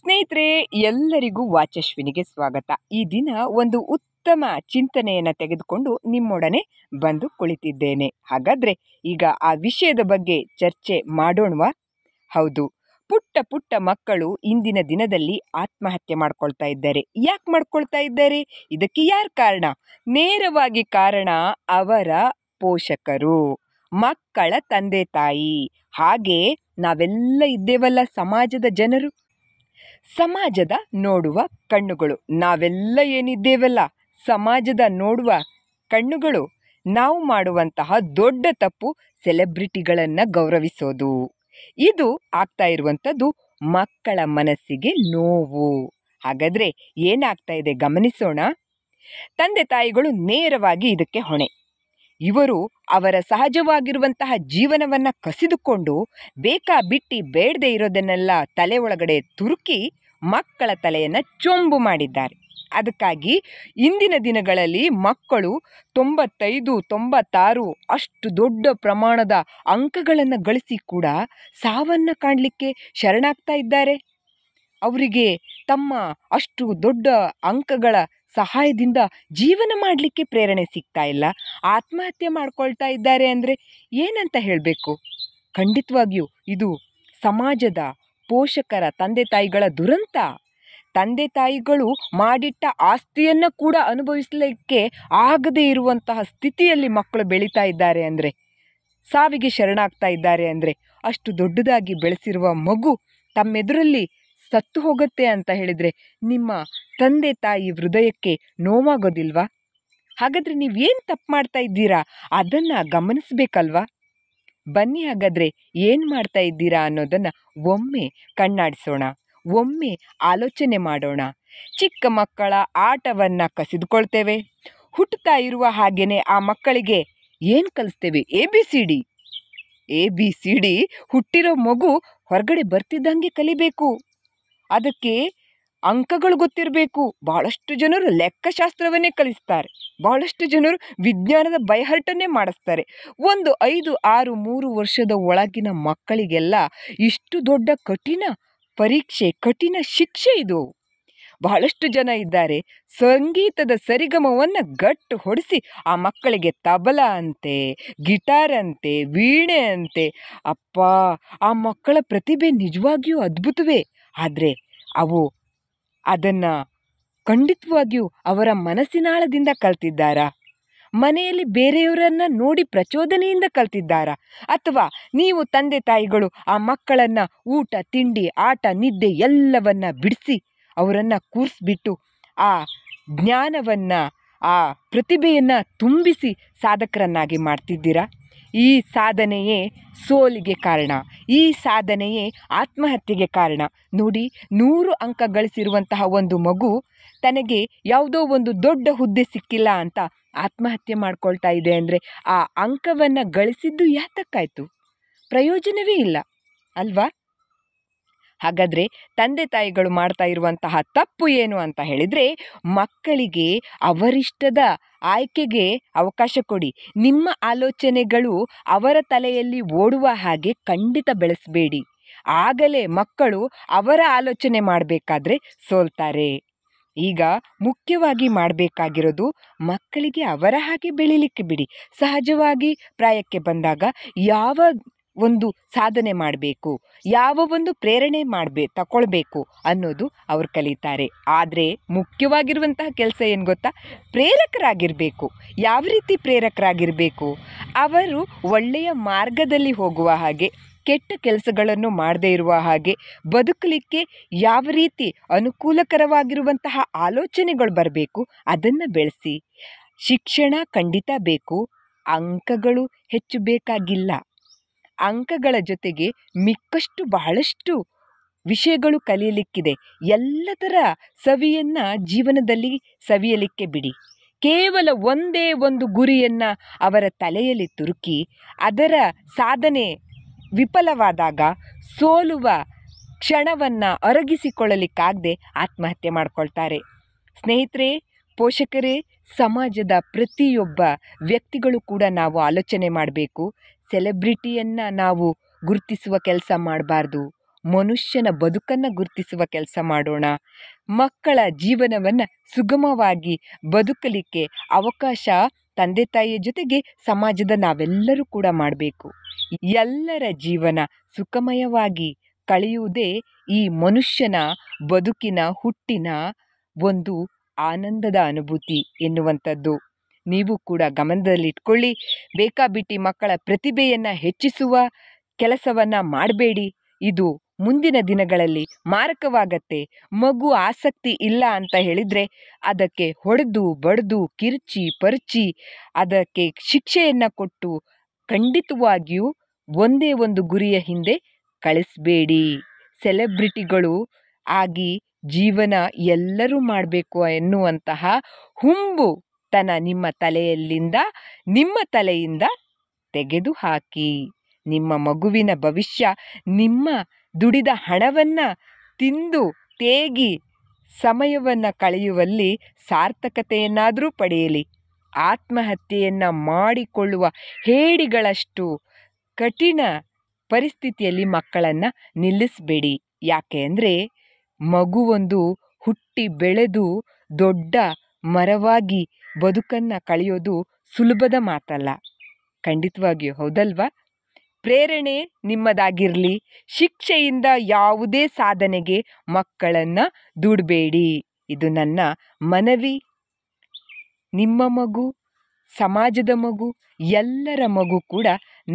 ಸ್ನೇಹಿತರೆ ಎಲ್ಲರಿಗೂ ವಾಚಶ್ವಿನಿಗೆ ಸ್ವಾಗತ ಈ ದಿನ ಒಂದು ಉತ್ತಮ ಚಿಂತನೆಯನ್ನು ತೆಗೆದುಕೊಂಡು ನಿಮ್ಮೊಡನೆ ಬಂದು ಕುಳಿತಿದ್ದೇನೆ ಹಾಗಾದರೆ ಈಗ ಆ ವಿಷಯದ ಬಗ್ಗೆ ಚರ್ಚೆ ಮಾಡೋಣವಾ ಹೌದು ಪುಟ್ಟ ಪುಟ್ಟ ಮಕ್ಕಳು ಇಂದಿನ ದಿನದಲ್ಲಿ ಆತ್ಮಹತ್ಯೆ ಮಾಡ್ಕೊಳ್ತಾ ಇದ್ದಾರೆ ಯಾಕೆ ಮಾಡ್ಕೊಳ್ತಾ ಇದ್ದಾರೆ ಇದಕ್ಕೆ ಯಾರು ಕಾರಣ ನೇರವಾಗಿ ಕಾರಣ ಅವರ ಪೋಷಕರು ಮಕ್ಕಳ ತಂದೆ ತಾಯಿ ಹಾಗೆ ನಾವೆಲ್ಲ ಇದ್ದೇವಲ್ಲ ಸಮಾಜದ ಜನರು ಸಮಾಜದ ನೋಡುವ ಕಣ್ಣುಗಳು ನಾವೆಲ್ಲ ಏನಿದ್ದೇವಲ್ಲ ಸಮಾಜದ ನೋಡುವ ಕಣ್ಣುಗಳು ನಾವು ಮಾಡುವಂತಹ ದೊಡ್ಡ ತಪ್ಪು ಸೆಲೆಬ್ರಿಟಿಗಳನ್ನು ಗೌರವಿಸೋದು ಇದು ಆಗ್ತಾ ಇರುವಂಥದ್ದು ಮಕ್ಕಳ ಮನಸ್ಸಿಗೆ ನೋವು ಹಾಗಾದರೆ ಏನಾಗ್ತಾ ಇದೆ ಗಮನಿಸೋಣ ತಂದೆ ತಾಯಿಗಳು ನೇರವಾಗಿ ಇದಕ್ಕೆ ಹೊಣೆ ಇವರು ಅವರ ಸಹಜವಾಗಿರುವಂತಹ ಜೀವನವನ್ನು ಕಸಿದುಕೊಂಡು ಬೇಕಾ ಬಿಟ್ಟಿ ಬೇಡದೆ ಇರೋದನ್ನೆಲ್ಲ ತಲೆ ಒಳಗಡೆ ತುರುಕಿ ಮಕ್ಕಳ ತಲೆಯನ್ನು ಚೊಂಬು ಮಾಡಿದ್ದಾರೆ ಅದಕ್ಕಾಗಿ ಇಂದಿನ ದಿನಗಳಲ್ಲಿ ಮಕ್ಕಳು ತೊಂಬತ್ತೈದು ತೊಂಬತ್ತಾರು ಅಷ್ಟು ದೊಡ್ಡ ಪ್ರಮಾಣದ ಅಂಕಗಳನ್ನು ಗಳಿಸಿ ಕೂಡ ಸಾವನ್ನು ಕಾಣಲಿಕ್ಕೆ ಶರಣಾಗ್ತಾ ಇದ್ದಾರೆ ಅವರಿಗೆ ತಮ್ಮ ಅಷ್ಟು ದೊಡ್ಡ ಅಂಕಗಳ ಸಹಾಯದಿಂದ ಜೀವನ ಮಾಡಲಿಕ್ಕೆ ಪ್ರೇರಣೆ ಸಿಗ್ತಾ ಇಲ್ಲ ಆತ್ಮಹತ್ಯೆ ಮಾಡ್ಕೊಳ್ತಾ ಇದ್ದಾರೆ ಅಂದರೆ ಏನಂತ ಹೇಳಬೇಕು ಖಂಡಿತವಾಗಿಯೂ ಇದು ಸಮಾಜದ ಪೋಷಕರ ತಂದೆ ತಾಯಿಗಳ ದುರಂತ ತಂದೆ ತಾಯಿಗಳು ಮಾಡಿಟ್ಟ ಆಸ್ತಿಯನ್ನು ಕೂಡ ಅನುಭವಿಸಲಿಕ್ಕೆ ಆಗದೇ ಇರುವಂತಹ ಸ್ಥಿತಿಯಲ್ಲಿ ಮಕ್ಕಳು ಬೆಳೀತಾ ಇದ್ದಾರೆ ಅಂದರೆ ಸಾವಿಗೆ ಶರಣಾಗ್ತಾ ಇದ್ದಾರೆ ಅಂದರೆ ಅಷ್ಟು ದೊಡ್ಡದಾಗಿ ಬೆಳೆಸಿರುವ ಮಗು ತಮ್ಮೆದುರಲ್ಲಿ ಸತ್ತು ಹೋಗುತ್ತೆ ಅಂತ ಹೇಳಿದರೆ ನಿಮ್ಮ ತಂದೆ ತಾಯಿ ಹೃದಯಕ್ಕೆ ನೋವಾಗೋದಿಲ್ವಾ ಹಾಗಾದರೆ ನೀವೇನು ತಪ್ಪು ಮಾಡ್ತಾ ಇದ್ದೀರಾ ಅದನ್ನು ಗಮನಿಸಬೇಕಲ್ವಾ ಬನ್ನಿ ಹಾಗಾದರೆ ಏನು ಮಾಡ್ತಾ ಇದ್ದೀರಾ ಅನ್ನೋದನ್ನು ಒಮ್ಮೆ ಕಣ್ಣಾಡಿಸೋಣ ಒಮ್ಮೆ ಆಲೋಚನೆ ಮಾಡೋಣ ಚಿಕ್ಕ ಮಕ್ಕಳ ಆಟವನ್ನು ಕಸಿದುಕೊಳ್ತೇವೆ ಹುಟ್ಟುತ್ತಾ ಇರುವ ಹಾಗೆಯೇ ಆ ಮಕ್ಕಳಿಗೆ ಏನು ಕಲಿಸ್ತೇವೆ A B C D A B C D ಹುಟ್ಟಿರೋ ಮಗು ಹೊರಗಡೆ ಬರ್ತಿದ್ದಂಗೆ ಕಲಿಬೇಕು ಅದಕ್ಕೆ ಅಂಕಗಳು ಗೊತ್ತಿರಬೇಕು ಭಾಳಷ್ಟು ಜನರು ಲೆಕ್ಕಶಾಸ್ತ್ರವನ್ನೇ ಕಲಿಸ್ತಾರೆ ಭಾಳಷ್ಟು ಜನರು ವಿಜ್ಞಾನದ ಬೈಹರ್ಟನ್ನೇ ಮಾಡಿಸ್ತಾರೆ ಒಂದು ಐದು ಆರು ಮೂರು ವರ್ಷದ ಒಳಗಿನ ಮಕ್ಕಳಿಗೆಲ್ಲ ಇಷ್ಟು ದೊಡ್ಡ ಕಠಿಣ ಪರೀಕ್ಷೆ ಕಠಿಣ ಶಿಕ್ಷೆ ಇದು ಬಹಳಷ್ಟು ಜನ ಇದ್ದಾರೆ ಸಂಗೀತದ ಸರಿಗಮವನ್ನು ಗಟ್ಟು ಹೊಡಿಸಿ ಆ ಮಕ್ಕಳಿಗೆ ತಬಲ ಅಂತೆ ಗಿಟಾರ್ ಅಂತೆ ವೀಣೆ ಅಂತೆ ಅಪ್ಪ ಆ ಮಕ್ಕಳ ಪ್ರತಿಭೆ ನಿಜವಾಗಿಯೂ ಅದ್ಭುತವೇ ಆದರೆ ಅವು ಅದನ್ನು ಖಂಡಿತವಾಗಿಯೂ ಅವರ ಮನಸ್ಸಿನಾಳದಿಂದ ಕಲ್ತಿದ್ದಾರಾ ಮನೆಯಲ್ಲಿ ಬೇರೆಯವರನ್ನು ನೋಡಿ ಪ್ರಚೋದನೆಯಿಂದ ಕಲ್ತಿದ್ದಾರಾ ಅಥವಾ ನೀವು ತಂದೆ ತಾಯಿಗಳು ಆ ಮಕ್ಕಳನ್ನು ಊಟ ತಿಂಡಿ ಆಟ ನಿದ್ದೆ ಎಲ್ಲವನ್ನು ಬಿಡಿಸಿ ಅವರನ್ನು ಕೂರಿಸ್ಬಿಟ್ಟು ಆ ಜ್ಞಾನವನ್ನು ಆ ಪ್ರತಿಭೆಯನ್ನು ತುಂಬಿಸಿ ಸಾಧಕರನ್ನಾಗಿ ಮಾಡ್ತಿದ್ದೀರಾ ಈ ಸಾಧನೆಯೇ ಸೋಲಿಗೆ ಕಾರಣ ಈ ಸಾಧನೆಯೇ ಆತ್ಮಹತ್ಯೆಗೆ ಕಾರಣ ನೋಡಿ ನೂರು ಅಂಕ ಗಳಿಸಿರುವಂತಹ ಒಂದು ಮಗು ತನಗೆ ಯಾವುದೋ ಒಂದು ದೊಡ್ಡ ಹುದ್ದೆ ಸಿಕ್ಕಿಲ್ಲ ಅಂತ ಆತ್ಮಹತ್ಯೆ ಮಾಡ್ಕೊಳ್ತಾ ಇದೆ ಅಂದರೆ ಆ ಅಂಕವನ್ನು ಗಳಿಸಿದ್ದು ಯಾತಕ್ಕಾಯಿತು ಪ್ರಯೋಜನವೇ ಇಲ್ಲ ಅಲ್ವಾ ಹಾಗಾದರೆ ತಂದೆ ತಾಯಿಗಳು ಮಾಡ್ತಾ ಇರುವಂತಹ ತಪ್ಪು ಏನು ಅಂತ ಹೇಳಿದರೆ ಮಕ್ಕಳಿಗೆ ಅವರಿಷ್ಟದ ಆಯ್ಕೆಗೆ ಅವಕಾಶ ಕೊಡಿ ನಿಮ್ಮ ಆಲೋಚನೆಗಳು ಅವರ ತಲೆಯಲ್ಲಿ ಓಡುವ ಹಾಗೆ ಖಂಡಿತ ಬೆಳೆಸಬೇಡಿ ಆಗಲೇ ಮಕ್ಕಳು ಅವರ ಆಲೋಚನೆ ಮಾಡಬೇಕಾದ್ರೆ ಸೋಲ್ತಾರೆ ಈಗ ಮುಖ್ಯವಾಗಿ ಮಾಡಬೇಕಾಗಿರೋದು ಮಕ್ಕಳಿಗೆ ಅವರ ಹಾಗೆ ಬೆಳೀಲಿಕ್ಕೆ ಬಿಡಿ ಸಹಜವಾಗಿ ಪ್ರಾಯಕ್ಕೆ ಬಂದಾಗ ಯಾವ ಒಂದು ಸಾಧನೆ ಮಾಡಬೇಕು ಯಾವ ಒಂದು ಪ್ರೇರಣೆ ಮಾಡಬೇ ತಗೊಳ್ಬೇಕು ಅನ್ನೋದು ಅವ್ರು ಕಲಿತಾರೆ ಆದರೆ ಮುಖ್ಯವಾಗಿರುವಂತಹ ಕೆಲಸ ಏನು ಗೊತ್ತಾ ಪ್ರೇರಕರಾಗಿರಬೇಕು ಯಾವ ರೀತಿ ಪ್ರೇರಕರಾಗಿರಬೇಕು ಅವರು ಒಳ್ಳೆಯ ಮಾರ್ಗದಲ್ಲಿ ಹೋಗುವ ಹಾಗೆ ಕೆಟ್ಟ ಕೆಲಸಗಳನ್ನು ಮಾಡದೇ ಇರುವ ಹಾಗೆ ಬದುಕಲಿಕ್ಕೆ ಯಾವ ರೀತಿ ಅನುಕೂಲಕರವಾಗಿರುವಂತಹ ಆಲೋಚನೆಗಳು ಬರಬೇಕು ಅದನ್ನು ಬೆಳೆಸಿ ಶಿಕ್ಷಣ ಖಂಡಿತ ಬೇಕು ಅಂಕಗಳು ಹೆಚ್ಚು ಬೇಕಾಗಿಲ್ಲ ಅಂಕಗಳ ಜೊತೆಗೆ ಮಿಕ್ಕಷ್ಟು ಬಹಳಷ್ಟು ವಿಷಯಗಳು ಕಲಿಯಲಿಕ್ಕಿದೆ ಎಲ್ಲ ಥರ ಸವಿಯನ್ನು ಜೀವನದಲ್ಲಿ ಸವಿಯಲಿಕ್ಕೆ ಬಿಡಿ ಕೇವಲ ಒಂದೇ ಒಂದು ಗುರಿಯನ್ನು ಅವರ ತಲೆಯಲ್ಲಿ ತುರುಕಿ ಅದರ ಸಾಧನೆ ವಿಫಲವಾದಾಗ ಸೋಲುವ ಕ್ಷಣವನ್ನು ಅರಗಿಸಿಕೊಳ್ಳಲಿಕ್ಕಾಗದೆ ಆತ್ಮಹತ್ಯೆ ಮಾಡಿಕೊಳ್ತಾರೆ ಸ್ನೇಹಿತರೆ ಪೋಷಕರೇ ಸಮಾಜದ ಪ್ರತಿಯೊಬ್ಬ ವ್ಯಕ್ತಿಗಳು ಕೂಡ ನಾವು ಆಲೋಚನೆ ಮಾಡಬೇಕು ಸೆಲೆಬ್ರಿಟಿಯನ್ನು ನಾವು ಗುರುತಿಸುವ ಕೆಲಸ ಮಾಡಬಾರ್ದು ಮನುಷ್ಯನ ಬದುಕನ್ನು ಗುರುತಿಸುವ ಕೆಲಸ ಮಾಡೋಣ ಮಕ್ಕಳ ಜೀವನವನ್ನು ಸುಗಮವಾಗಿ ಬದುಕಲಿಕ್ಕೆ ಅವಕಾಶ ತಂದೆ ತಾಯಿಯ ಜೊತೆಗೆ ಸಮಾಜದ ನಾವೆಲ್ಲರೂ ಕೂಡ ಮಾಡಬೇಕು ಎಲ್ಲರ ಜೀವನ ಸುಖಮಯವಾಗಿ ಕಳೆಯುವುದೇ ಈ ಮನುಷ್ಯನ ಬದುಕಿನ ಹುಟ್ಟಿನ ಒಂದು ಆನಂದದ ಅನುಭೂತಿ ಎನ್ನುವಂಥದ್ದು ನೀವು ಕೂಡ ಗಮನದಲ್ಲಿಟ್ಕೊಳ್ಳಿ ಬೇಕಾಬಿಟ್ಟಿ ಮಕ್ಕಳ ಪ್ರತಿಭೆಯನ್ನು ಹೆಚ್ಚಿಸುವ ಕೆಲಸವನ್ನು ಮಾಡಬೇಡಿ ಇದು ಮುಂದಿನ ದಿನಗಳಲ್ಲಿ ಮಾರಕವಾಗತ್ತೆ ಮಗು ಆಸಕ್ತಿ ಇಲ್ಲ ಅಂತ ಹೇಳಿದರೆ ಅದಕ್ಕೆ ಹೊಡೆದು ಬಡಿದು ಕಿರ್ಚಿ ಪರ್ಚಿ ಅದಕ್ಕೆ ಶಿಕ್ಷೆಯನ್ನು ಕೊಟ್ಟು ಖಂಡಿತವಾಗಿಯೂ ಒಂದೇ ಒಂದು ಗುರಿಯ ಹಿಂದೆ ಕಳಿಸಬೇಡಿ ಸೆಲೆಬ್ರಿಟಿಗಳು ಆಗಿ ಜೀವನ ಎಲ್ಲರೂ ಮಾಡಬೇಕು ಎನ್ನುವಂತಹ ಹುಂಬು ತನ್ನ ನಿಮ್ಮ ತಲೆಯಲ್ಲಿಂದ ನಿಮ್ಮ ತಲೆಯಿಂದ ತೆಗೆದುಹಾಕಿ ನಿಮ್ಮ ಮಗುವಿನ ಭವಿಷ್ಯ ನಿಮ್ಮ ದುಡಿದ ಹಣವನ್ನು ತಿಂದು ತೇಗಿ ಸಮಯವನ್ನು ಕಳೆಯುವಲ್ಲಿ ಸಾರ್ಥಕತೆಯನ್ನಾದರೂ ಪಡೆಯಲಿ ಆತ್ಮಹತ್ಯೆಯನ್ನು ಮಾಡಿಕೊಳ್ಳುವ ಹೇಡಿಗಳಷ್ಟು ಕಠಿಣ ಪರಿಸ್ಥಿತಿಯಲ್ಲಿ ಮಕ್ಕಳನ್ನು ನಿಲ್ಲಿಸಬೇಡಿ ಯಾಕೆ ಅಂದರೆ ಮಗುವೊಂದು ಹುಟ್ಟಿ ಬೆಳೆದು ದೊಡ್ಡ ಮರವಾಗಿ ಬದುಕನ್ನು ಕಳೆಯೋದು ಸುಲಭದ ಮಾತಲ್ಲ ಖಂಡಿತವಾಗಿಯೂ ಹೌದಲ್ವಾ ಪ್ರೇರಣೆ ನಿಮ್ಮದಾಗಿರಲಿ ಶಿಕ್ಷೆಯಿಂದ ಯಾವುದೇ ಸಾಧನೆಗೆ ಮಕ್ಕಳನ್ನು ದುಡಬೇಡಿ ಇದು ನನ್ನ ಮನವಿ ನಿಮ್ಮ ಮಗು ಸಮಾಜದ ಮಗು ಎಲ್ಲರ ಮಗು ಕೂಡ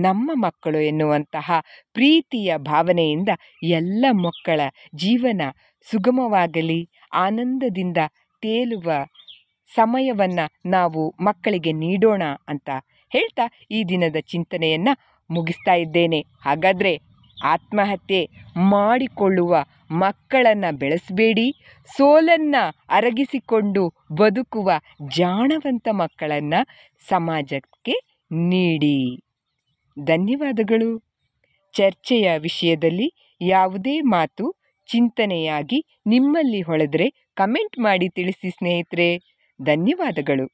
ನಮ್ಮ ಮಕ್ಕಳು ಎನ್ನುವಂತಹ ಪ್ರೀತಿಯ ಭಾವನೆಯಿಂದ ಎಲ್ಲ ಮಕ್ಕಳ ಜೀವನ ಸುಗಮವಾಗಲಿ ಆನಂದದಿಂದ ತೇಲುವ ಸಮಯವನ್ನು ನಾವು ಮಕ್ಕಳಿಗೆ ನೀಡೋಣ ಅಂತ ಹೇಳ್ತಾ ಈ ದಿನದ ಚಿಂತನೆಯನ್ನು ಮುಗಿಸ್ತಾ ಇದ್ದೇನೆ ಹಾಗಾದರೆ ಆತ್ಮಹತ್ಯೆ ಮಾಡಿಕೊಳ್ಳುವ ಮಕ್ಕಳನ್ನು ಬೆಳೆಸಬೇಡಿ ಸೋಲನ್ನು ಅರಗಿಸಿಕೊಂಡು ಬದುಕುವ ಜಾಣವಂತ ಮಕ್ಕಳನ್ನು ಸಮಾಜಕ್ಕೆ ನೀಡಿ ಧನ್ಯವಾದಗಳು ಚರ್ಚೆಯ ವಿಷಯದಲ್ಲಿ ಯಾವುದೇ ಮಾತು ಚಿಂತನೆಯಾಗಿ ನಿಮ್ಮಲ್ಲಿ ಹೊಳೆದರೆ ಕಮೆಂಟ್ ಮಾಡಿ ತಿಳಿಸಿ ಸ್ನೇಹಿತರೆ ಧನ್ಯವಾದಗಳು